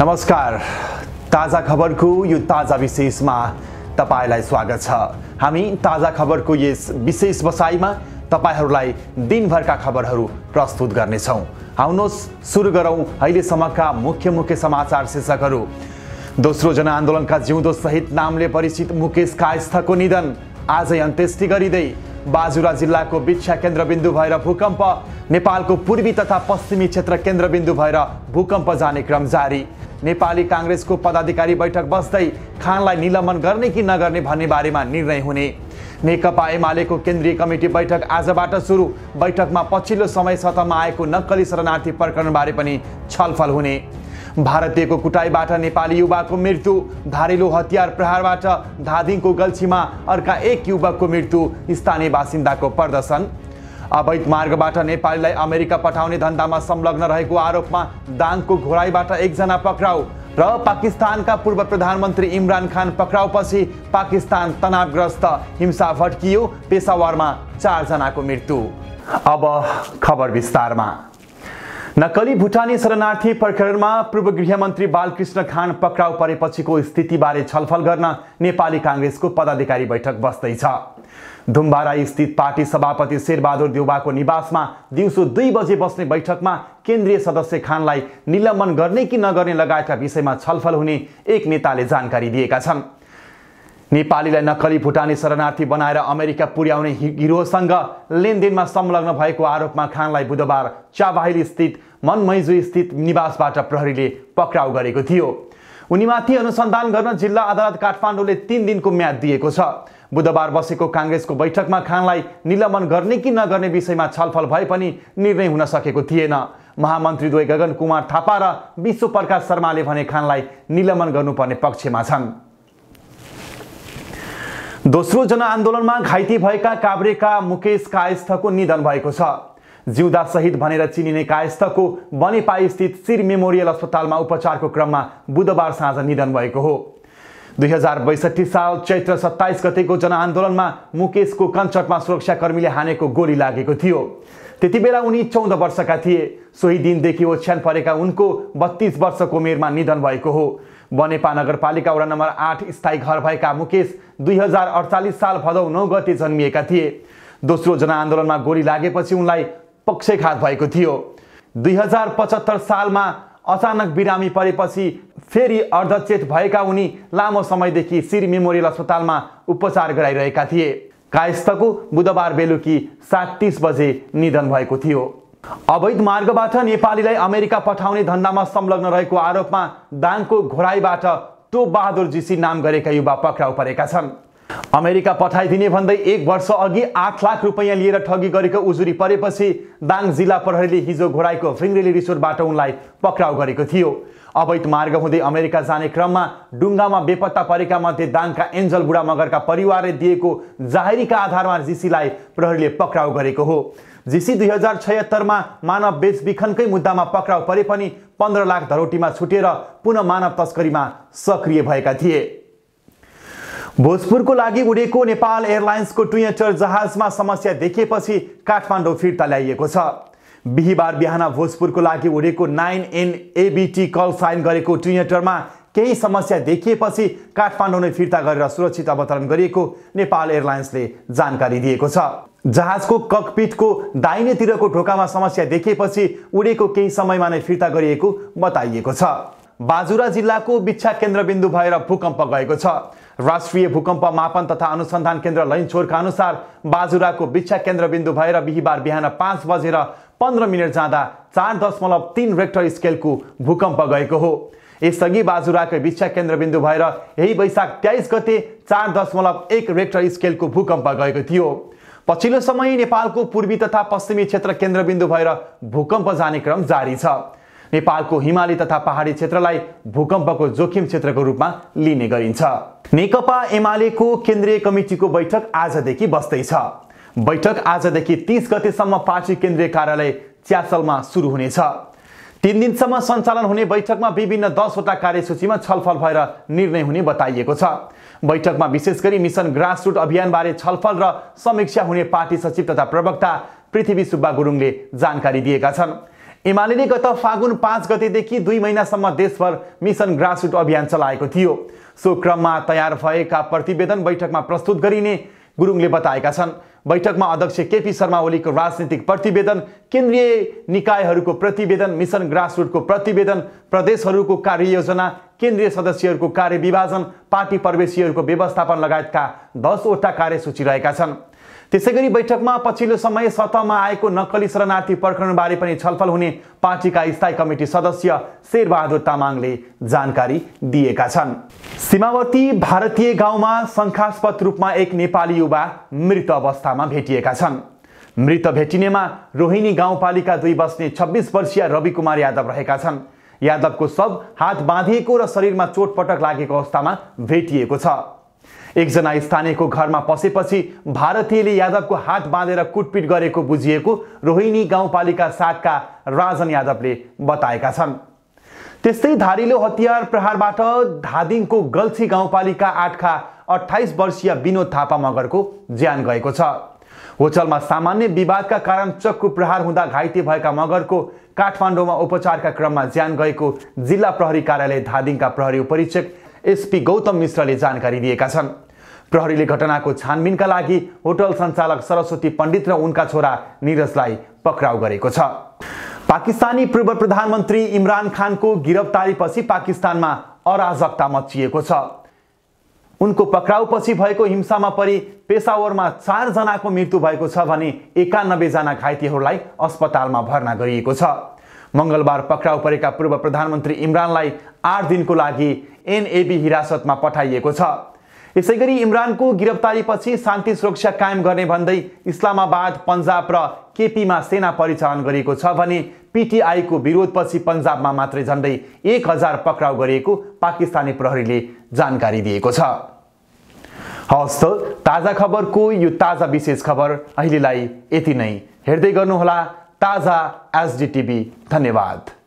नमस्कार ताजा खबरको यो ताजा विशेषमा तपाईँलाई स्वागत छ हामी ताजा खबरको यस विशेष बसाइमा तपाईँहरूलाई दिनभरका खबरहरू प्रस्तुत गर्नेछौँ आउनुहोस् सुरु गरौँ अहिलेसम्मका मुख्य मुख्य समाचार शीर्षकहरू दोस्रो जनआन्दोलनका जिउँदो सहित नामले परिचित मुकेश कायस्थको निधन आजै अन्त्येष्टि गरिँदै बाजुरा जिल्लाको बिच्छा केन्द्रबिन्दु भएर भूकम्प नेपालको पूर्वी तथा पश्चिमी क्षेत्र केन्द्रबिन्दु भएर भूकम्प जाने क्रम जारी नेपाली काङ्ग्रेसको पदाधिकारी बैठक बस्दै खानलाई निलम्बन गर्ने कि नगर्ने भन्ने बारेमा निर्णय हुने नेकपा एमालेको केन्द्रीय कमिटी बैठक आजबाट सुरु बैठकमा पछिल्लो समय सतहमा आएको नक्कली शरणार्थी प्रकरणबारे पनि छलफल हुने भारतीयको कुटाइबाट नेपाली युवाको मृत्यु धारिलो हतियार प्रहारबाट धादिङको गल्छीमा अर्का एक युवकको मृत्यु स्थानीय बासिन्दाको प्रदर्शन अवैध मार्गबाट नेपालीलाई अमेरिका पठाउने धन्दामा संलग्न रहेको आरोपमा दाङको घोराईबाट एकजना पक्राउ र पाकिस्तानका पूर्व प्रधानमन्त्री इमरान खान पक्राउपछि पाकिस्तान तनावग्रस्त हिंसा भट्कियो पेसावरमा चारजनाको मृत्यु अब खबर विस्तारमा नक्कली भुटानी शरणार्थी प्रकरणमा पूर्व गृहमन्त्री बालकृष्ण खान पक्राउ परेपछिको स्थितिबारे छलफल गर्न नेपाली काङ्ग्रेसको पदाधिकारी बैठक बस्दैछ धुम्बाराई स्थित पार्टी सभापति शेरबहादुर देउबाको निवासमा दिउँसो दुई बजे बस्ने बैठकमा केन्द्रीय सदस्य खानलाई निलम्बन गर्ने कि नगर्ने लगायतका विषयमा छलफल हुने एक नेताले जानकारी दिएका छन् नेपालीलाई नक्कली भुटानी शरणार्थी बनाएर अमेरिका पुर्याउने हिरोसँग लेनदेनमा संलग्न भएको आरोपमा खानलाई बुधबार चाबाहिली स्थित मनमैजु स्थित निवासबाट प्रहरीले पक्राउ गरेको थियो उनीमाथि अनुसन्धान गर्न जिल्ला अदालत काठमाडौँले तिन दिनको म्याद दिएको छ बुधबार बसेको काङ्ग्रेसको बैठकमा खानलाई निलम्बन गर्ने कि नगर्ने विषयमा छलफल भए पनि निर्णय हुन सकेको थिएन महामन्त्री द्वै गगन कुमार थापा र विश्व प्रकाश शर्माले भने खानलाई निलम्बन गर्नुपर्ने पक्षमा छन् दोस्रो जनआन्दोलनमा घाइते भएका काभ्रेका मुकेश कायस्थको निधन भएको छ जिउदा सहित भनेर चिनिने कायस्थको स्थित चिर मेमोरियल अस्पतालमा उपचारको क्रममा बुधबार साँझ निधन भएको हो दुई हजार बैसठी साल चैत्र सत्ताइस गतेको जनआन्दोलनमा मुकेशको कञ्चटमा सुरक्षाकर्मीले हानेको गोली लागेको थियो त्यति बेला उनी चौध वर्षका थिए सोही दिनदेखि ओछ्यान परेका उनको बत्तीस वर्षको उमेरमा निधन भएको हो बनेपा नगरपालिका वडा नम्बर आठ स्थायी घर भएका मुकेश दुई हजार अडचालिस साल भदौ नौ गते जन्मिएका थिए दोस्रो जनआन्दोलनमा गोली लागेपछि उनलाई पक्षघात भएको थियो दुई हजार पचहत्तर सालमा अचानक बिरामी परेपछि फेरि अर्धचेत भएका उनी लामो समयदेखि सिर मेमोरियल अस्पतालमा उपचार गराइरहेका थिए कायस्थको बुधबार बेलुकी सात तिस बजे निधन भएको थियो अवैध मार्गबाट नेपालीलाई अमेरिका पठाउने धन्दामा संलग्न रहेको आरोपमा दाङको घोराईबाट टोपबहादुर जीसी नाम गरेका युवा पक्राउ परेका छन् अमेरिका पठाइदिने भन्दै एक वर्ष अघि आठ लाख रुपियाँ लिएर ठगी गरेको उजुरी परेपछि दाङ जिल्ला प्रहरीले हिजो घोडाएको फिङ्ग्रेली रिसोर्टबाट उनलाई पक्राउ गरेको थियो अवैध मार्ग हुँदै अमेरिका जाने क्रममा डुङ्गामा बेपत्ता परेका मध्ये दाङका एन्जल बुढा मगरका परिवारले दिएको जाहेरीका आधारमा जिसीलाई प्रहरीले पक्राउ गरेको हो जिसी दुई हजार छयत्तरमा मानव बेचबिखनकै मुद्दामा पक्राउ परे पनि पन्ध्र लाख धरोटीमा छुटेर पुनः मानव तस्करीमा सक्रिय भएका थिए भोजपुरको लागि उडेको नेपाल एयरलाइन्सको ट्विटर जहाजमा समस्या देखिएपछि काठमाडौँ फिर्ता ल्याइएको छ बिहिबार बिहान भोजपुरको लागि उडेको नाइन एन एबिटी कल साइन गरेको ट्विटरमा केही समस्या देखिएपछि काठमाडौँ नै फिर्ता गरेर सुरक्षित अवतरण गरिएको नेपाल एयरलाइन्सले जानकारी दिएको छ जहाजको ककपिटको दाहिनेतिरको ढोकामा समस्या देखिएपछि उडेको केही समयमा नै फिर्ता गरिएको बताइएको छ बाजुरा जिल्लाको बिच्छा केन्द्रबिन्दु भएर भूकम्प गएको छ राष्ट्रिय भूकम्प मापन तथा अनुसन्धान केन्द्र लैनचोरका अनुसार बाजुराको बिच्छा केन्द्रबिन्दु भएर बिहिबार बिहान पाँच बजेर पन्ध्र मिनट जाँदा चार दशमलव तिन रेक्टर स्केलको भूकम्प गएको हो यसअघि बाजुराको बिच्छा केन्द्रबिन्दु भएर यही वैशाख तेइस गते चार दशमलव एक रेक्टर स्केलको भूकम्प गएको थियो पछिल्लो समय नेपालको पूर्वी तथा पश्चिमी क्षेत्र केन्द्रबिन्दु भएर भूकम्प जाने क्रम जारी छ नेपालको हिमाली तथा पहाडी क्षेत्रलाई भूकम्पको जोखिम क्षेत्रको रूपमा लिने गरिन्छ नेकपा एमालेको केन्द्रीय कमिटीको बैठक आजदेखि बस्दैछ बैठक आजदेखि तिस गतेसम्म पार्टी केन्द्रीय कार्यालय च्यासलमा सुरु हुनेछ तिन दिनसम्म सञ्चालन हुने बैठकमा विभिन्न दसवटा कार्यसूचीमा छलफल भएर निर्णय हुने बताइएको छ बैठकमा विशेष गरी मिसन ग्रासरुट अभियानबारे छलफल र समीक्षा हुने पार्टी सचिव तथा प्रवक्ता पृथ्वी सुब्बा गुरुङले जानकारी दिएका छन् एमाले गत फागुन पाँच गतेदेखि दुई महिनासम्म देशभर मिसन ग्रासरुट अभियान चलाएको थियो सो क्रममा तयार भएका प्रतिवेदन बैठकमा प्रस्तुत गरिने गुरुङले बताएका छन् बैठकमा अध्यक्ष केपी शर्मा ओलीको राजनीतिक प्रतिवेदन केन्द्रीय निकायहरूको प्रतिवेदन मिसन ग्रासरुटको प्रतिवेदन प्रदेशहरूको कार्ययोजना केन्द्रीय सदस्यहरूको कार्यविभाजन पार्टी प्रवेशीहरूको व्यवस्थापन लगायतका दसवटा कार्यसूची रहेका छन् त्यसै गरी बैठकमा पछिल्लो समय सतहमा आएको नक्कली शरणार्थी प्रकरणबारे पनि छलफल हुने पार्टीका स्थायी कमिटी सदस्य शेरबहादुर तामाङले जानकारी दिएका छन् सीमावर्ती भारतीय गाउँमा शङ्कास्पद रूपमा एक नेपाली युवा मृत अवस्थामा भेटिएका छन् मृत भेटिनेमा रोहिणी गाउँपालिका दुई बस्ने छब्बिस वर्षीय रवि कुमार यादव रहेका छन् यादवको सब हात बाँधिएको र शरीरमा चोटपटक लागेको अवस्थामा भेटिएको छ एकजना स्थानीयको घरमा पसेपछि भारतीयले यादवको हात बाँधेर कुटपिट गरेको बुझिएको रोहिणी गाउँपालिका सातका राजन यादवले बताएका छन् त्यस्तै धारिलो हतियार प्रहारबाट धादिङको गल्छी गाउँपालिका आठका अठाइस वर्षीय विनोद थापा मगरको ज्यान गएको छ होटलमा सामान्य विवादका कारण चक्कु प्रहार हुँदा घाइते भएका मगरको काठमाडौँमा उपचारका क्रममा ज्यान गएको जिल्ला प्रहरी कार्यालय धादिङका प्रहरी उपरीक्षक एसपी गौतम मिश्रले जानकारी दिएका छन् प्रहरीले घटनाको छानबिनका लागि होटल सञ्चालक सरस्वती पण्डित र उनका छोरा निरजलाई पक्राउ गरेको छ पाकिस्तानी पूर्व प्रधानमन्त्री इमरान खानको गिरफ्तारीपछि पाकिस्तानमा अराजकता मचिएको छ उनको पक्राउपछि भएको हिंसामा परि पेसावरमा चारजनाको मृत्यु भएको छ भने एकानब्बेजना घाइतेहरूलाई अस्पतालमा भर्ना गरिएको छ मङ्गलबार पक्राउ परेका पूर्व प्रधानमन्त्री इमरानलाई आठ दिनको लागि एनएबी हिरासतमा पठाइएको छ यसै गरी इमरानको गिरफ्तारीपछि शान्ति सुरक्षा कायम गर्ने भन्दै इस्लामाबाद पन्जाब र केपीमा सेना परिचालन गरिएको छ भने पिटिआईको विरोधपछि पन्जाबमा मात्रै झन्डै एक हजार पक्राउ गरिएको पाकिस्तानी प्रहरीले जानकारी दिएको छ हवस् त ताजा खबरको यो ताजा विशेष खबर अहिलेलाई यति नै हेर्दै गर्नुहोला ताजा एसडिटिभी धन्यवाद